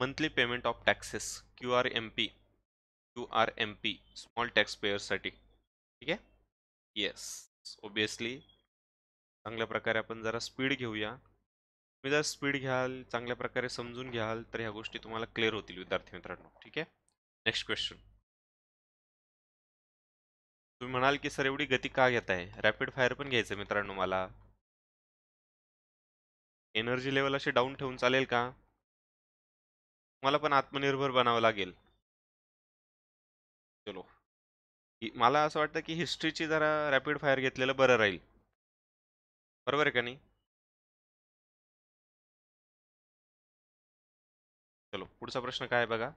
monthly payment of taxes Q R M P Q R M P small tax पेयर्ससाठी ठीक आहे येस ओबियसली चांगल्या प्रकारे आपण जरा स्पीड घेऊया तुम्ही जर स्पीड घ्याल चांगल्या प्रकारे समजून घ्याल तर ह्या गोष्टी तुम्हाला क्लिअर होतील विद्यार्थी मित्रांनो ठीक आहे नेक्स्ट क्वेश्चन तुम्ही म्हणाल की सर एवढी गती का घेत रॅपिड फायर पण घ्यायचं मित्रांनो मला एनर्जी लेवल असे डाऊन ठेवून चालेल का तुम्हाला पण आत्मनिर्भर बनावं लागेल चलो मला असं वाटतं की हिस्ट्रीची जरा रॅपिड फायर घेतलेलं बरं राहील बरोबर आहे का नाही चलो पुढचा प्रश्न काय बघा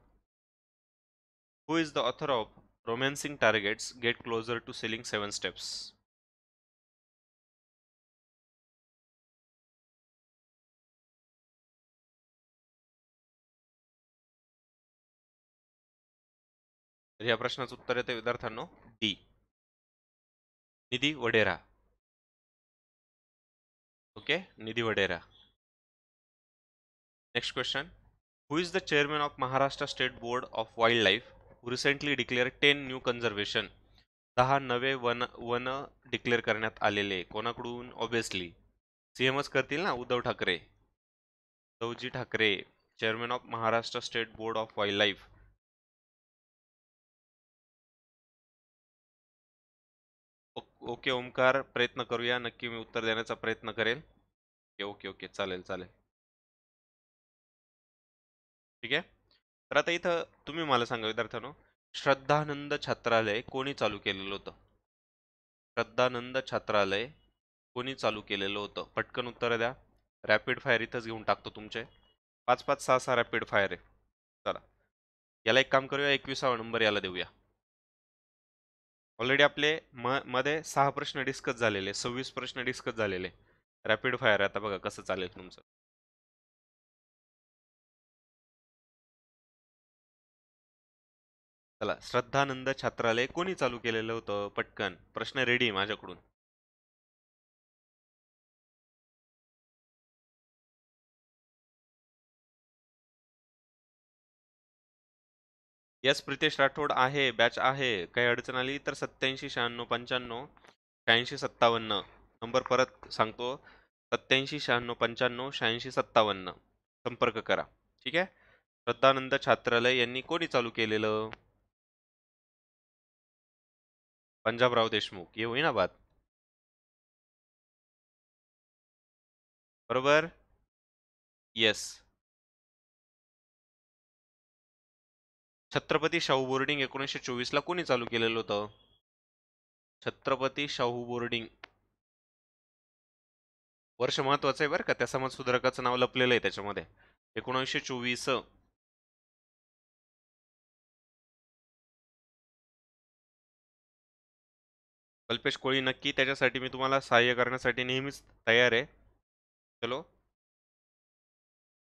who is the author of romancing targets get closer to selling seven steps या प्रश्नाचं उत्तर येते विद्यार्थ्यांनो D Nidhi Vadera okay Nidhi Vadera next question who is the chairman of Maharashtra state board of wild life who recently declare ten new conservation दहा नवे one one declare करण्यात आलेले कोणाकडून ऑब्विसली सीएमच करतील ना Uddhav Thackeray Uddhavji Thackeray chairman of Maharashtra state board of wild life okay Omkar प्रयत्न करूया नक्की मी उत्तर देण्याचा प्रयत्न करेल ओके ओके ओके चालेल चालेल ठीक आहे तर आता इथं तुम्ही मला सांगा विद्यार्थ्यांनो श्रद्धानंद छात्रालय कोणी चालू केलेलं होतं श्रद्धानंद छात्रालय कोणी चालू केलेलं होतं पटकन उत्तर द्या रॅपिड फायर इथंच घेऊन टाकतो तुमचे पाच पाच सहा सहा रॅपिड फायर आहे चला याला एक काम करूया एकविसावा नंबर याला देऊया ऑलरेडी आपले म मध्ये सहा प्रश्न डिस्कस झालेले सव्वीस प्रश्न डिस्कस झालेले रॅपिड फायर आता बघा कसं चालेल तुमचं चला श्रद्धानंद छात्रालय कोणी चालू केलेलं होतं पटकन प्रश्न रेडी माझ्याकडून यस प्रितेश राठोड आहे बॅच आहे काही अडचण आली तर सत्याऐंशी शहाण्णव पंच्याण्णव शहाऐंशी सत्तावन्न नंबर परत सांगतो सत्याऐंशी शहाण्णव पंच्याण्णव शहाऐंशी सत्तावन्न संपर्क करा ठीक आहे श्रद्धानंद छात्रालय यांनी कोणी चालू केलेलं पंजाबराव देशमुख ये होईना बात बरोबर येस छत्रपती शाहू बोर्डिंग एकोणीसशे ला कोणी चालू केलेलं होतं छत्रपती शाहू बोर्डिंग वर्ष महत्वाचं आहे बरं का त्या समाज सुधारकाचं नाव लपलेलं आहे त्याच्यामध्ये एकोणीसशे चोवीस कल्पेश कोळी नक्की त्याच्यासाठी मी तुम्हाला सहाय्य करण्यासाठी नेहमीच तयार आहे चलो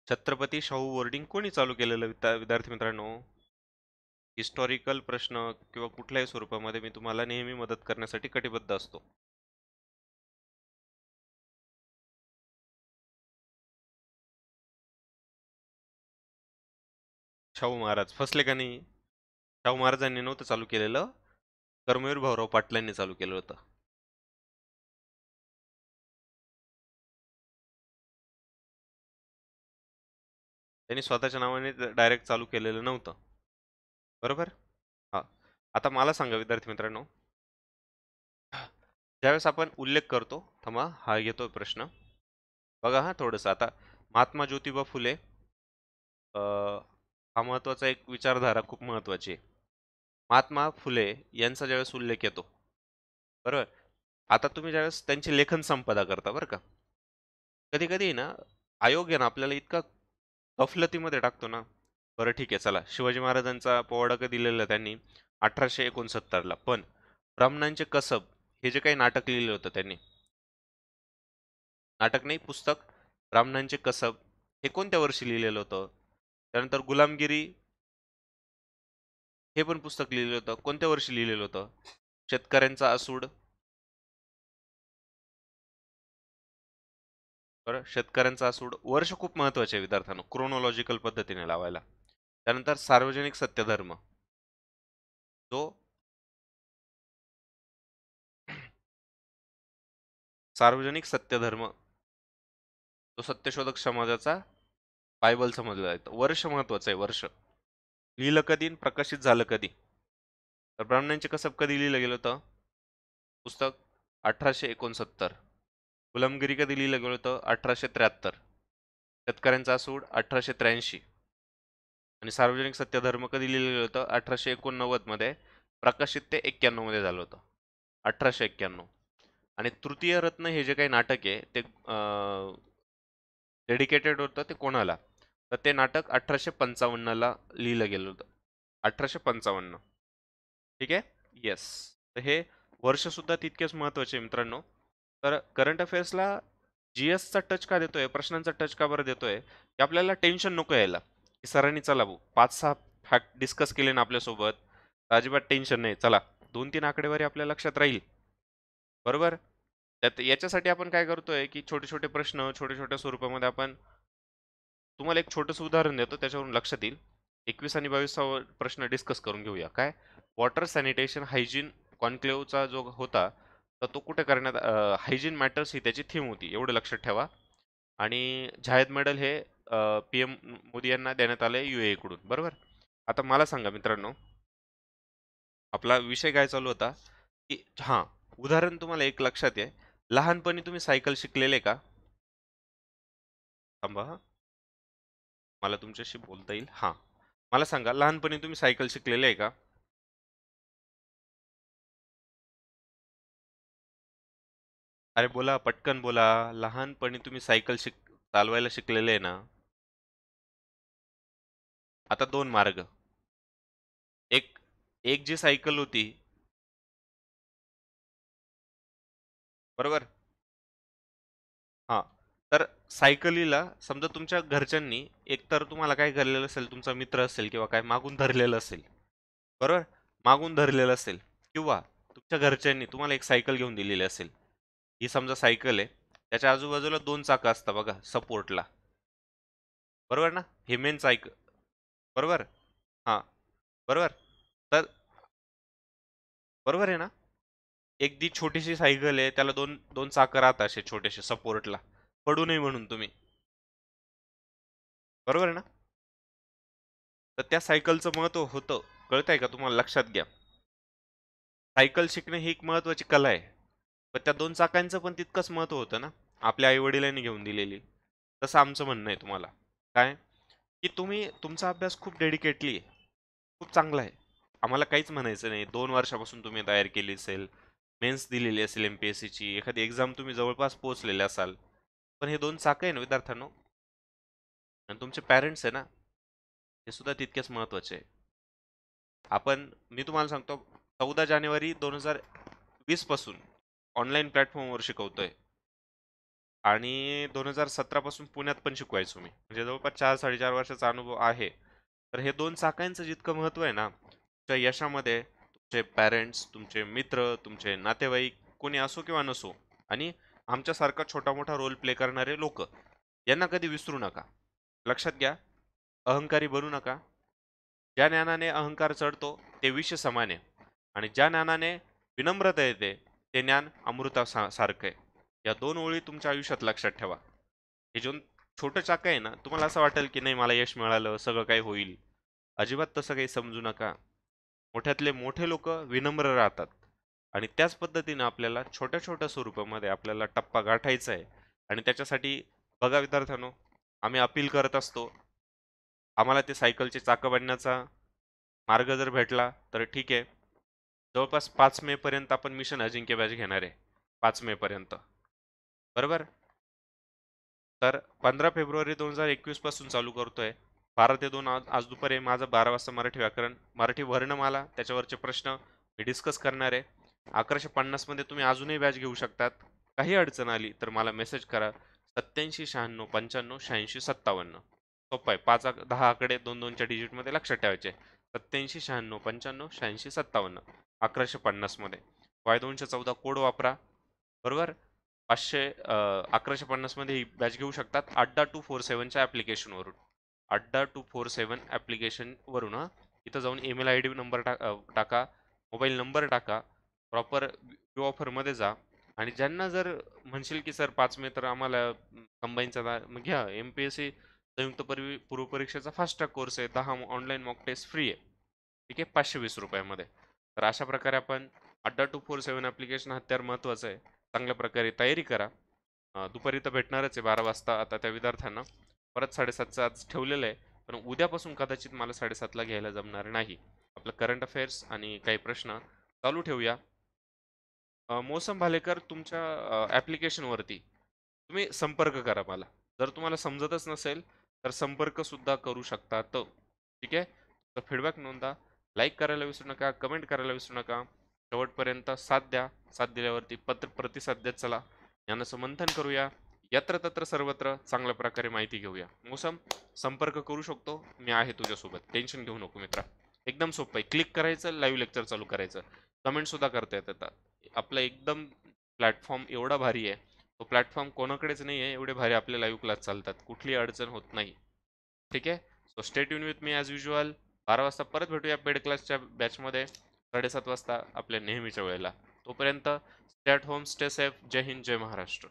छत्रपती शाहू बोर्डिंग कोणी चालू केलेलं विद्यार्थी मित्रांनो हिस्टॉरिकल प्रश्न किंवा कुठल्याही स्वरूपामध्ये मी तुम्हाला नेहमी मदत करण्यासाठी कटिबद्ध असतो शाहू महाराज फसले का नाही शाहू महाराजांनी नव्हतं चालू केलेलं कर्मवीर भाऊराव पाटलांनी चालू केलं होतं त्यांनी स्वतःच्या नावाने डायरेक्ट चालू केलेलं नव्हतं बरोबर? हां. आता मला सांगा विद्यार्थी मित्रांनो ज्यावेळेस आपण उल्लेख करतो थमा हा येतो प्रश्न. बघा हां थोडंसं आता महात्मा ज्योतिबा फुले हा महत्त्वाचा एक विचारधारा खूप महत्त्वाची आहे. महात्मा फुले यांचा ज्यावेळेस उल्लेख येतो. बरोबर? आता तुम्ही ज्यावेळेस त्यांची लेखन संपदा करता बरं का. कधी-कधी ना आयोग आहे ना आपल्याला इतका गफलतीमध्ये टाकतो ना बरं ठीक आहे चला शिवाजी महाराजांचा पोवाडा दिलेला त्यांनी अठराशे एकोणसत्तरला पण ब्राह्मणांचे कसब हे जे काही नाटक लिहिलं होतं त्यांनी नाटक नाही पुस्तक ब्राह्मणांचे कसब हे कोणत्या वर्षी लिहिलेलं होतं त्यानंतर गुलामगिरी हे पण पुस्तक लिहिलेलं होतं कोणत्या वर्षी लिहिलेलं होतं शेतकऱ्यांचा असूड बरं शेतकऱ्यांचा असूड वर्ष खूप महत्वाचे आहे विद्यार्थ्यांना क्रोनॉलॉजिकल पद्धतीने लावायला त्यानंतर सार्वजनिक सत्यधर्म जो सार्वजनिक सत्यधर्म तो सत्यशोधक समाजाचा बायबल समजला जातो वर्ष महत्वाचं आहे वर्ष लिहिलं कधी प्रकाशित झालं कधी तर ब्राह्मणांचे कसब कधी लिहिलं गेलं होतं पुस्तक अठराशे एकोणसत्तर गुलामगिरी कधी लिहिलं गेलं होतं अठराशे त्र्याहत्तर शेतकऱ्यांचा सूड अठराशे त्र्याऐंशी आणि सार्वजनिक सत्यधर्म कधी लिहिलं होतं अठराशे एकोणनव्वदमध्ये प्रकाशित ते एक्क्याण्णवमध्ये झालं होतं अठराशे एक्क्याण्णव आणि तृतीय रत्न हे जे काही नाटक आहे ते डेडिकेटेड होतं ते कोणाला तर ते नाटक अठराशे पंचावन्नला लिहिलं गेलं होतं अठराशे पंचावन्न ठीक आहे येस तर हे वर्षसुद्धा तितकेच महत्त्वाचे मित्रांनो तर करंट अफेअर्सला जी एसचा टच का देतोय प्रश्नांचा टच का बरं देतोय की आपल्याला टेन्शन नको यायला सरांनी चला भाऊ पाच सहा फॅक्ट डिस्कस केले ना आपल्यासोबत अजिबात टेन्शन नाही चला दोन तीन आकडेवारी आपल्या लक्षात राहील बरोबर त्यात याच्यासाठी आपण काय करतोय की छोटे छोटे प्रश्न छोट्या छोट्या स्वरूपामध्ये आपण तुम्हाला एक छोटंसं उदाहरण देतो त्याच्यावरून लक्षात येईल एकवीस आणि बावीसचा प्रश्न डिस्कस करून घेऊया काय वॉटर सॅनिटेशन हायजीन कॉन्क्लेव्हचा जो होता तर तो कुठे करण्यात हायजीन मॅटर्स ही त्याची थीम होती एवढं लक्षात ठेवा आणि झायद मेडल हे पी एम मोदी यांना देण्यात आलं आहे यू एकडून बरोबर आता मला सांगा मित्रांनो आपला विषय काय चालू होता की हां उदाहरण तुम्हाला एक लक्षात आहे लहानपणी तुम्ही सायकल शिकलेले का थांबा मला तुमच्याशी बोलता येईल हां मला सांगा लहानपणी तुम्ही सायकल शिकलेले आहे का अरे बोला पटकन बोला लहानपणी तुम्ही सायकल शिक चालवायला शिकलेले आहे ना आता दोन मार्ग एक एक जी सायकल होती बरोबर हां तर सायकलीला समजा तुमच्या घरच्यांनी एकतर तुम्हाला काय धरलेलं असेल तुमचा मित्र असेल किंवा काय मागून धरलेलं असेल बरोबर मागून धरलेलं असेल किंवा तुमच्या घरच्यांनी तुम्हाला एक सायकल घेऊन दिलेली असेल ही समजा सायकल आहे त्याच्या आजूबाजूला दोन चाकं असतात बघा सपोर्टला बरोबर ना हे मेन सायकल बरोबर? हां. बरोबर? तर बरोबर आहे ना? दी छोटीशी सायकल आहे. त्याला दोन दोन चाकं राहतात असे छोटेसे सपोर्टला. पडू नये म्हणून तुम्ही. बरोबर आहे ना? तर त्या सायकलचं महत्व होतं. कळतंय का तुम्हाला? लक्षात घ्या. सायकल शिकणे ही एक महत्वाची कला आहे. पण त्या दोन चाकांचं पण तितकंच महत्त्व होतं ना? आपल्या आई-वडिलांनी घेऊन दिलेली. तसं आमचं म्हणणं आहे तुम्हाला. काय? की तुम्ही तुमचा अभ्यास खूप डेडिकेटली खूप चांगला आहे आम्हाला काहीच म्हणायचं नाही दोन वर्षापासून तुम्ही तयारी केली असेल मेन्स दिलेली असेल एम पी एस सीची एखादी एक्झाम तुम्ही जवळपास पोहोचलेले असाल पण हे दोन चाक आहे ना विद्यार्थ्यांनो आणि तुमचे पॅरेंट्स आहे ना हे सुद्धा तितकेच महत्त्वाचे आहे आपण मी तुम्हाला सांगतो चौदा जानेवारी दोन हजार वीसपासून ऑनलाईन प्लॅटफॉर्मवर शिकवतोय आणि दोन हजार सतरापासून पुण्यात पण शिकवायचो मी म्हणजे जवळपास चार साडेचार वर्षाचा अनुभव आहे तर हे दोन चाकांचं जितकं महत्त्व आहे ना तुमच्या यशामध्ये तुमचे पॅरेंट्स तुमचे मित्र तुमचे नातेवाईक कोणी असो किंवा नसो आणि आमच्यासारखा छोटा मोठा रोल प्ले करणारे लोक यांना कधी विसरू नका लक्षात घ्या अहंकारी बनू नका ज्या ज्ञानाने अहंकार चढतो ते विष समान आहे आणि ज्या ज्ञानाने विनम्रता येते ते ज्ञान अमृता सा सारखं आहे या दोन ओळी तुमच्या आयुष्यात लक्षात ठेवा हे जो छोटं चाक आहे ना तुम्हाला असं वाटेल की नाही मला यश मिळालं सगळं काही होईल अजिबात तसं काही समजू नका मोठ्यातले मोठे लोक विनम्र राहतात आणि त्याच पद्धतीनं आपल्याला छोट्या छोट्या स्वरूपामध्ये आपल्याला टप्पा गाठायचा आहे आणि त्याच्यासाठी बघा विद्यार्थ्यांनो आम्ही अपील करत असतो आम्हाला ते सायकलचे चाकं बनण्याचा मार्ग जर भेटला तर ठीक आहे जवळपास पाच मेपर्यंत आपण मिशन अजिंक्य बॅच घेणार आहे पाच मेपर्यंत बरोबर तर पंधरा फेब्रुवारी दोन हजार एकवीस पासून चालू करतोय बारा ते दोन आज दुपारी माझं बारा वाजता मराठी व्याकरण मराठी वर्णमाला त्याच्यावरचे प्रश्न मी डिस्कस करणार आहे अकराशे पन्नासमध्ये तुम्ही अजूनही बॅच घेऊ शकतात काही अडचण आली तर मला मेसेज करा सत्याऐंशी शहाण्णव पंच्याण्णव शहाऐंशी सत्तावन्न सोपं आहे पाच दहा आकडे दोन दोनच्या डिजिटमध्ये लक्षात ठेवायचे सत्याऐंशी शहाण्णव पंच्याण्णव शहाऐंशी सत्तावन्न अकराशे पन्नासमध्ये वाय दोनशे चौदा कोड वापरा बरोबर पाचशे अकराशे पन्नासमध्ये ही बॅच घेऊ शकतात अड्डा टू फोर सेवनच्या ॲप्लिकेशनवरून अड्डा टू फोर सेवन ॲप्लिकेशनवरून हां इथं जाऊन ईमेल आय डी नंबर टाका मोबाईल नंबर टाका प्रॉपर व्यू ऑफरमध्ये जा आणि ज्यांना जर म्हणशील की सर पाच मे तर आम्हाला कंबाईनचा मग घ्या एम पी एस सी संयुक्त परवी पूर्वपरीक्षेचा फास्ट ट्रॅक कोर्स आहे दहा ऑनलाईन मॉक टेस्ट फ्री आहे ठीक आहे पाचशे वीस रुपयामध्ये तर अशा प्रकारे आपण अड्डा टू फोर सेवन ॲप्लिकेशन हत्यार महत्त्वाचं आहे चांगल्या प्रकारे तयारी करा दुपारी तर भेटणारच आहे बारा वाजता आता त्या विद्यार्थ्यांना परत साडेसातचा आज ठेवलेलं आहे पण उद्यापासून कदाचित मला साडेसातला घ्यायला जमणार नाही आपलं करंट अफेअर्स आणि काही प्रश्न चालू ठेवूया मोसम भालेकर तुमच्या ॲप्लिकेशनवरती तुम्ही संपर्क करा मला जर तुम्हाला समजतच नसेल तर संपर्कसुद्धा करू शकता तर ठीक आहे तर फीडबॅक नोंदा लाईक करायला विसरू नका कमेंट करायला विसरू नका शेवटपर्यंत साथ द्या साथ दिल्यावरती पत्र प्रतिसाद देत चला समंथन करूया यत्र तत्र सर्वत्र चांगल्या प्रकारे माहिती घेऊया मोसम संपर्क करू शकतो मी आहे तुझ्यासोबत टेन्शन घेऊ नको मित्रा एकदम सोपं आहे क्लिक करायचं लाईव्ह लेक्चर चालू करायचं कमेंट सुद्धा करता येतात आपला एकदम प्लॅटफॉर्म एवढा भारी आहे तो प्लॅटफॉर्म कोणाकडेच नाही आहे एवढे भारी आपले लाईव्ह क्लास चालतात कुठली अडचण होत नाही ठीक आहे सो स्टेट युन विथ मी ॲज युजल बारा वाजता परत भेटूया पेड क्लासच्या बॅचमध्ये साडेसात वाजता आपल्या नेहमीच्या वेळेला तोपर्यंत स्टे होम स्टे सेफ जय हिंद जय महाराष्ट्र